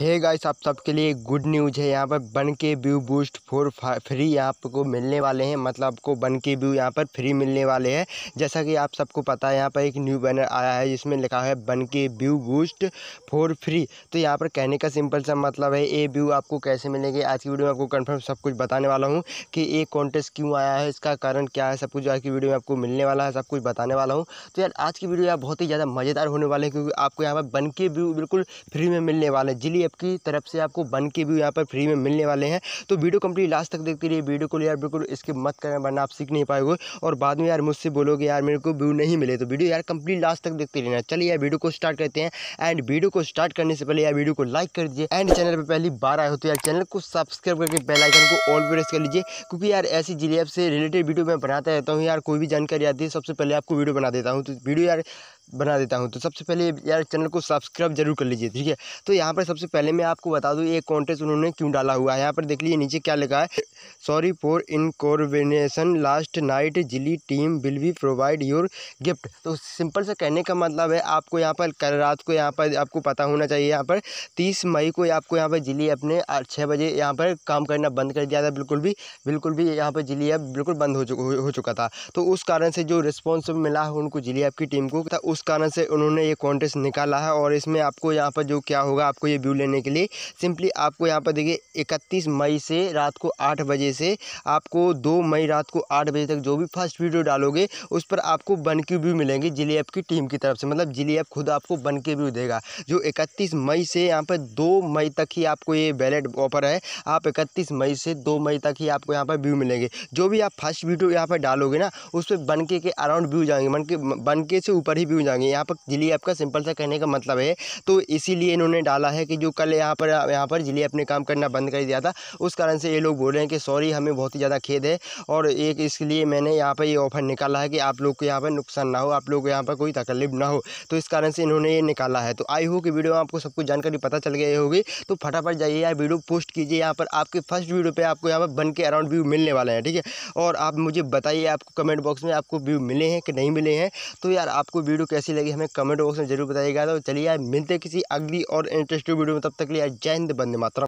hey guys आप सबके लिए गुड न्यूज़ है यहाँ पर बन के व्यू बूस्ट फोर फ्री आपको मिलने वाले हैं मतलब आपको बन के व्यू यहाँ पर फ्री मिलने वाले हैं जैसा कि आप सबको पता है यहाँ पर एक न्यू बैनर आया है जिसमें लिखा है बन के व्यू बूस्ट फोर फ्री तो यहाँ पर कहने का सिंपल सा मतलब है ए व्यू आपको कैसे मिलेंगे आज की वीडियो में आपको कन्फर्म सब कुछ बताने वाला हूँ कि ये कॉन्टेस्ट क्यों आया है इसका कारण क्या है सब कुछ आज की वीडियो में आपको मिलने वाला है सब कुछ बताने वाला हूँ तो यार आज की वीडियो यहाँ बहुत ही ज़्यादा मज़ेदार होने वाले हैं क्योंकि आपको यहाँ पर बन के व्यू बिल्कुल फ्री में मिलने वाले हैं जिली एप की तरफ से आपको बन के भी यहाँ पर फ्री में मिलने वाले हैं तो वीडियो कंप्लीट लास्ट तक देखते रहिए वीडियो को यार बिल्कुल इसके मत करना वरना आप सीख नहीं पाएंगे और बाद में यार मुझसे बोलोगे यार मेरे को व्यू नहीं मिले तो वीडियो यार कंप्लीट लास्ट तक देखते रहना चलिए यार वीडियो को स्टार्ट करते हैं एंड वीडियो को स्टार्ट करने से पहले यार वीडियो को लाइक कर दीजिए एंड चैनल पर पहली बार आए हो तो यार चैनल को सब्सक्राइब करके बेलाइकन को ऑल प्रेस कर लीजिए क्योंकि यार ऐसी जिले ऐप से रिलेटेड वीडियो मैं बनाता रहता हूँ यार कोई भी जानकारी आती है सबसे पहले आपको वीडियो बना देता हूँ तो वीडियो यार बना देता हूँ तो सबसे पहले यार चैनल को सब्सक्राइब जरूर कर लीजिए ठीक है तो यहाँ पर सबसे पहले मैं आपको बता दूँ ये कॉन्टेस्ट उन्होंने क्यों डाला हुआ है यहाँ पर देख लीजिए नीचे क्या लिखा है sorry for inconvenience last night जिली team will be provide your gift तो सिंपल से कहने का मतलब है आपको यहाँ पर कल रात को यहाँ पर आपको पता होना चाहिए यहाँ पर तीस मई को आपको यहाँ पर जिली अपने छः बजे यहाँ पर काम करना बंद कर दिया था बिल्कुल भी बिल्कुल भी यहाँ पर जिली अब बिल्कुल बंद हो चुका हो चुका था तो उस कारण से जो रिस्पॉन्स मिला उनको जिली आपकी टीम को उस उस कारण से उन्होंने ये कॉन्टेस्ट निकाला है और इसमें आपको यहाँ पर जो क्या होगा आपको ये व्यू लेने के लिए सिंपली आपको यहाँ पर देखिए इकतीस मई से रात को आठ बजे से आपको दो मई रात को आठ बजे तक जो भी फर्स्ट वीडियो डालोगे उस पर आपको बन के व्यू मिलेंगे जिले ऐप की टीम की तरफ से मतलब जिले ऐप खुद आपको बन के व्यू देगा जो इकतीस मई से यहाँ पर दो मई तक ही आपको ये वैलेट ऑफर है आप इकतीस मई से दो मई तक ही आपको यहाँ पर व्यू मिलेंगे जो भी आप फर्स्ट वीडियो यहाँ पर डालोगे ना उस पर बन के अराउंड व्यू जाएंगे बन के से ऊपर ही व्यू जाएंगे यहाँ पर जिली ऐप का सिंपल सा कहने का मतलब है तो इसीलिए इन्होंने डाला है कि जो कल यहाँ पर यहाँ पर जिली ऐप ने काम करना बंद कर दिया था उस कारण से ये लोग बोल रहे हैं कि सॉरी हमें बहुत ही ज़्यादा खेद है और एक इसलिए मैंने यहाँ पर ये ऑफ़र निकाला है कि आप लोग को यहाँ पर नुकसान ना हो आप लोग को यहाँ पर कोई तकलीफ ना हो तो इस कारण से इन्होंने ये निकाला है तो आई हो कि वीडियो आपको सब कुछ जानकारी पता चल गई होगी तो फटाफट जाइए यार वीडियो पोस्ट कीजिए यहाँ पर आपके फर्स्ट वीडियो पर आपको यहाँ पर बन के अराउंड व्यू मिलने वाला है ठीक है और आप मुझे बताइए आपको कमेंट बॉक्स में आपको व्यू मिले हैं कि नहीं मिले हैं तो यार आपको वीडियो कैसी लगी हमें कमेंट बॉक्स में जरूर बताइएगा तो चलिए यार मिलते किसी अगली और इंटरेस्टिंग वीडियो में तब तक लिया जय हिंद बंदे मात्रा